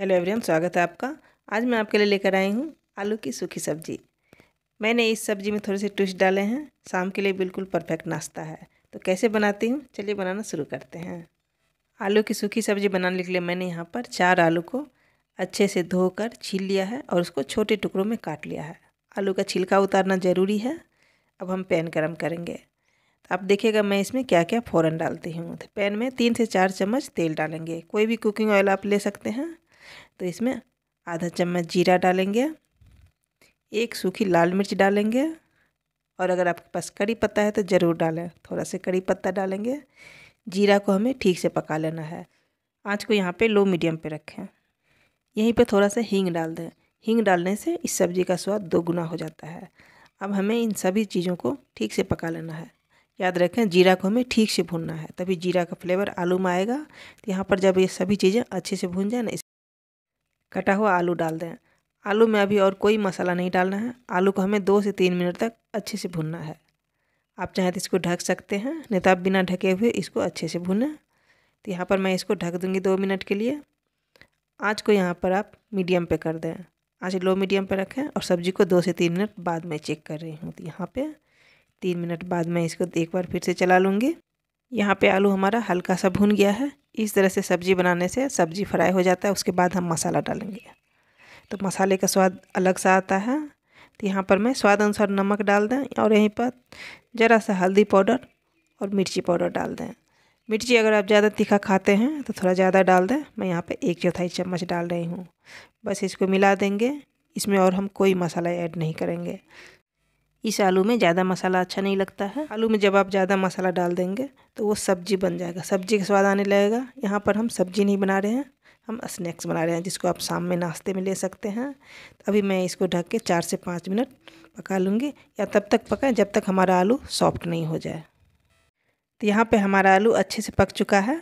hello everyone स्वागत है आपका आज मैं आपके लिए लेकर आई हूँ आलू की सूखी सब्ज़ी मैंने इस सब्ज़ी में थोड़े से ट्विस्ट डाले हैं शाम के लिए बिल्कुल परफेक्ट नाश्ता है तो कैसे बनाती हूँ चलिए बनाना शुरू करते हैं आलू की सूखी सब्ज़ी बनाने के लिए मैंने यहाँ पर चार आलू को अच्छे से धोकर छील लिया है और उसको छोटे टुकड़ों में काट लिया है आलू का छिलका उतारना ज़रूरी है अब हम पैन गर्म करेंगे तो आप देखिएगा मैं इसमें क्या क्या फ़ौरन डालती हूँ तो पैन में तीन से चार चम्मच तेल डालेंगे कोई भी कुकिंग ऑयल आप ले सकते हैं तो इसमें आधा चम्मच जीरा डालेंगे एक सूखी लाल मिर्च डालेंगे और अगर आपके पास कड़ी पत्ता है तो ज़रूर डालें थोड़ा सा कड़ी पत्ता डालेंगे जीरा को हमें ठीक से पका लेना है आँच को यहाँ पे लो मीडियम पे रखें यहीं पे थोड़ा सा हींग डाल दें हींग डालने से इस सब्ज़ी का स्वाद दोगुना हो जाता है अब हमें इन सभी चीज़ों को ठीक से पका लेना है याद रखें जीरा को हमें ठीक से भूनना है तभी जीरा का फ्लेवर आलू में आएगा तो यहाँ पर जब ये सभी चीज़ें अच्छे से भून जाए ना कटा हुआ आलू डाल दें आलू में अभी और कोई मसाला नहीं डालना है आलू को हमें दो से तीन मिनट तक अच्छे से भूनना है आप चाहें तो इसको ढक सकते हैं नहीं तो आप बिना ढके हुए इसको अच्छे से भूनें तो यहाँ पर मैं इसको ढक दूँगी दो मिनट के लिए आँच को यहाँ पर आप मीडियम पे कर दें आँच लो मीडियम पे रखें और सब्जी को दो से तीन मिनट बाद में चेक कर रही हूँ तो यहाँ पर तीन मिनट बाद मैं इसको एक बार फिर से चला लूँगी यहाँ पे आलू हमारा हल्का सा भून गया है इस तरह से सब्ज़ी बनाने से सब्ज़ी फ्राई हो जाता है उसके बाद हम मसाला डालेंगे तो मसाले का स्वाद अलग सा आता है तो यहाँ पर मैं स्वाद अनुसार नमक डाल दें और यहीं पर ज़रा सा हल्दी पाउडर और मिर्ची पाउडर डाल दें मिर्ची अगर आप ज़्यादा तीखा खाते हैं तो थोड़ा ज़्यादा डाल दें मैं यहाँ पर एक चौथाई चम्मच डाल रही हूँ बस इसको मिला देंगे इसमें और हम कोई मसाला ऐड नहीं करेंगे इस आलू में ज़्यादा मसाला अच्छा नहीं लगता है आलू में जब आप ज़्यादा मसाला डाल देंगे तो वो सब्जी बन जाएगा सब्जी का स्वाद आने लगेगा यहाँ पर हम सब्जी नहीं बना रहे हैं हम स्नैक्स बना रहे हैं जिसको आप शाम में नाश्ते में ले सकते हैं तो अभी मैं इसको ढक के चार से पाँच मिनट पका लूँगी या तब तक पकाएं जब तक हमारा आलू सॉफ्ट नहीं हो जाए तो यहाँ पर हमारा आलू अच्छे से पक चुका है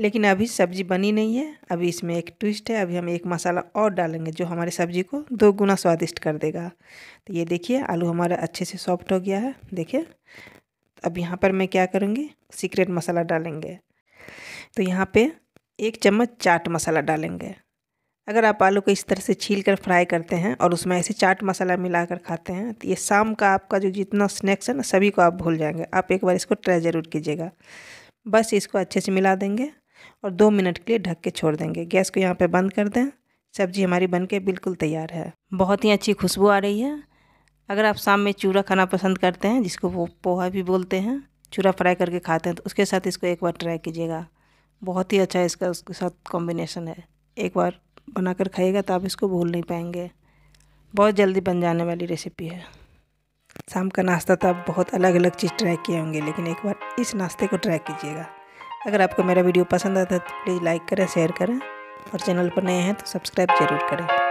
लेकिन अभी सब्ज़ी बनी नहीं है अभी इसमें एक ट्विस्ट है अभी हम एक मसाला और डालेंगे जो हमारी सब्ज़ी को दो गुना स्वादिष्ट कर देगा तो ये देखिए आलू हमारा अच्छे से सॉफ्ट हो गया है देखिए अब यहाँ पर मैं क्या करूँगी सीक्रेट मसाला डालेंगे तो यहाँ पे एक चम्मच चाट मसाला डालेंगे अगर आप आलू को इस तरह से छील कर फ्राई करते हैं और उसमें ऐसे चाट मसाला मिला कर खाते हैं तो ये शाम का आपका जो जितना स्नैक्स है ना सभी को आप भूल जाएंगे आप एक बार इसको ट्राई ज़रूर कीजिएगा बस इसको अच्छे से मिला देंगे और दो मिनट के लिए ढक के छोड़ देंगे गैस को यहाँ पे बंद कर दें सब्जी हमारी बन के बिल्कुल तैयार है बहुत ही अच्छी खुशबू आ रही है अगर आप शाम में चूरा खाना पसंद करते हैं जिसको वो पोहा भी बोलते हैं चूरा फ्राई करके खाते हैं तो उसके साथ इसको एक बार ट्राई कीजिएगा बहुत ही अच्छा इसका उसके साथ कॉम्बिनेशन है एक बार बनाकर खाइएगा तो आप इसको भूल नहीं पाएंगे बहुत जल्दी बन जाने वाली रेसिपी है शाम का नाश्ता तो आप बहुत अलग अलग चीज़ ट्राई किए होंगे लेकिन एक बार इस नाश्ते को ट्राई कीजिएगा अगर आपको मेरा वीडियो पसंद आता है तो प्लीज़ लाइक करें शेयर करें और चैनल पर नए हैं तो सब्सक्राइब जरूर करें